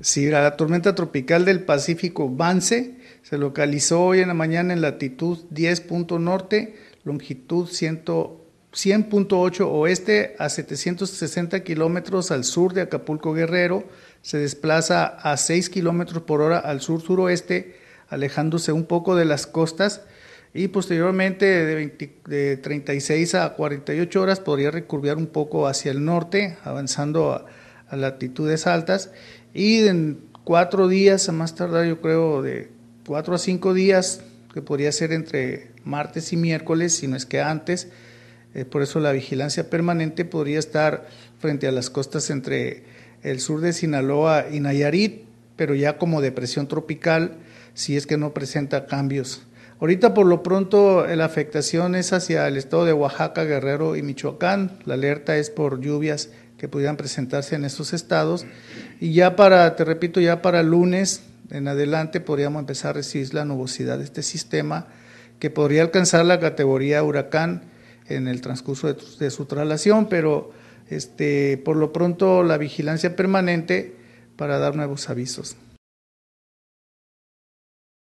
Sí, la tormenta tropical del Pacífico Vance se localizó hoy en la mañana en latitud 10. norte, longitud 100.8 oeste a 760 kilómetros al sur de Acapulco Guerrero. Se desplaza a 6 kilómetros por hora al sur-suroeste, alejándose un poco de las costas y posteriormente de, de 36 a 48 horas podría recurviar un poco hacia el norte, avanzando a a latitudes altas y en cuatro días, a más tardar yo creo de cuatro a cinco días, que podría ser entre martes y miércoles, si no es que antes, eh, por eso la vigilancia permanente podría estar frente a las costas entre el sur de Sinaloa y Nayarit, pero ya como depresión tropical, si es que no presenta cambios Ahorita por lo pronto la afectación es hacia el estado de Oaxaca, Guerrero y Michoacán. La alerta es por lluvias que pudieran presentarse en esos estados. Y ya para, te repito, ya para lunes en adelante podríamos empezar a recibir la nubosidad de este sistema que podría alcanzar la categoría huracán en el transcurso de, su traslación, pero este, por lo pronto la vigilancia permanente para dar nuevos avisos.